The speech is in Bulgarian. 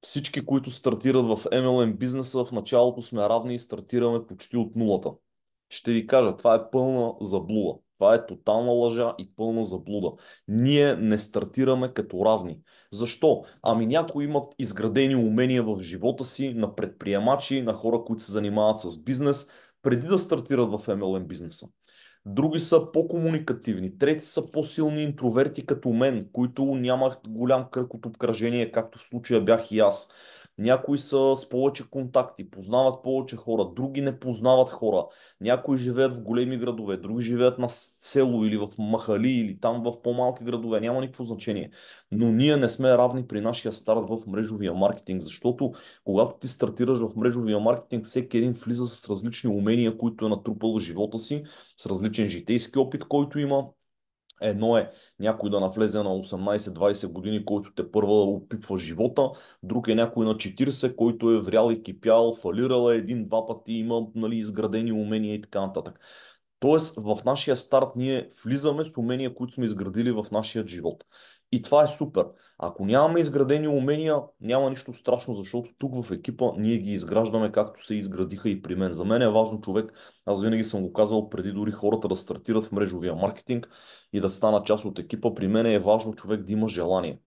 всички, които стартират в MLM бизнеса, в началото сме равни и стартираме почти от нулата. Ще ви кажа, това е пълна заблуда. Това е тотална лъжа и пълна заблуда. Ние не стартираме като равни. Защо? Ами някои имат изградени умения в живота си, на предприемачи, на хора, които се занимават с бизнес, преди да стартират в MLM бизнеса други са по-комуникативни, трети са по-силни интроверти като мен, които нямах голям кръг от обкръжение, както в случая бях и аз някои са с повече контакти, познават повече хора, други не познават хора, някои живеят в големи градове, други живеят на село или в махали или там в по-малки градове, няма никакво значение. Но ние не сме равни при нашия старт в мрежовия маркетинг, защото когато ти стартираш в мрежовия маркетинг, всеки един влиза с различни умения, които е натрупал в живота си, с различен житейски опит, който има, Едно е някой да навлезе на 18-20 години, който те първа да опипва живота, друг е някой на 40, който е врял и е кипял, фалирал е един-два пъти, има нали, изградени умения и така нататък. Тоест, в нашия старт ние влизаме с умения, които сме изградили в нашия живот. И това е супер. Ако нямаме изградени умения, няма нищо страшно, защото тук в екипа ние ги изграждаме както се изградиха и при мен. За мен е важно човек, аз винаги съм го казал преди дори хората да стартират в мрежовия маркетинг и да станат част от екипа, при мен е важно човек да има желание.